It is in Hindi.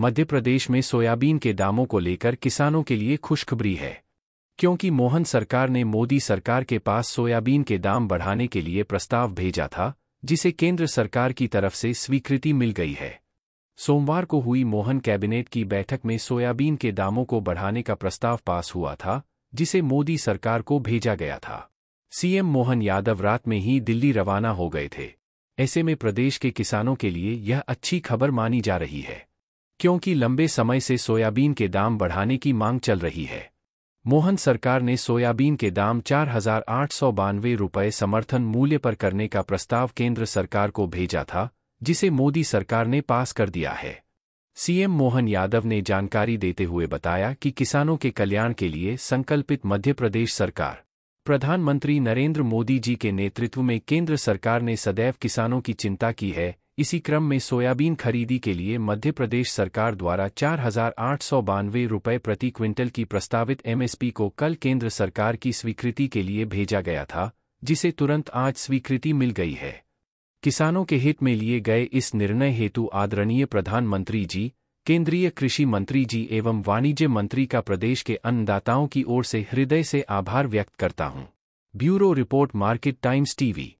मध्य प्रदेश में सोयाबीन के दामों को लेकर किसानों के लिए खुशखबरी है क्योंकि मोहन सरकार ने मोदी सरकार के पास सोयाबीन के दाम बढ़ाने के लिए प्रस्ताव भेजा था जिसे केंद्र सरकार की तरफ से स्वीकृति मिल गई है सोमवार को हुई मोहन कैबिनेट की बैठक में सोयाबीन के दामों को बढ़ाने का प्रस्ताव पास हुआ था जिसे मोदी सरकार को भेजा गया था सीएम मोहन यादव रात में ही दिल्ली रवाना हो गए थे ऐसे में प्रदेश के किसानों के लिए यह अच्छी खबर मानी जा रही है क्योंकि लंबे समय से सोयाबीन के दाम बढ़ाने की मांग चल रही है मोहन सरकार ने सोयाबीन के दाम चार हजार आठ सौ बानवे रुपये समर्थन मूल्य पर करने का प्रस्ताव केंद्र सरकार को भेजा था जिसे मोदी सरकार ने पास कर दिया है सीएम मोहन यादव ने जानकारी देते हुए बताया कि किसानों के कल्याण के लिए संकल्पित मध्य प्रदेश सरकार प्रधानमंत्री नरेंद्र मोदी जी के नेतृत्व में केंद्र सरकार ने सदैव किसानों की चिंता की है इसी क्रम में सोयाबीन खरीदी के लिए मध्य प्रदेश सरकार द्वारा चार हजार आठ सौ बानवे रूपये प्रति क्विंटल की प्रस्तावित एमएसपी को कल केंद्र सरकार की स्वीकृति के लिए भेजा गया था जिसे तुरंत आज स्वीकृति मिल गई है किसानों के हित में लिए गए इस निर्णय हेतु आदरणीय प्रधानमंत्री जी केंद्रीय कृषि मंत्री जी एवं वाणिज्य मंत्री का प्रदेश के अन्नदाताओं की ओर से हृदय से आभार व्यक्त करता हूं bureau report market times TV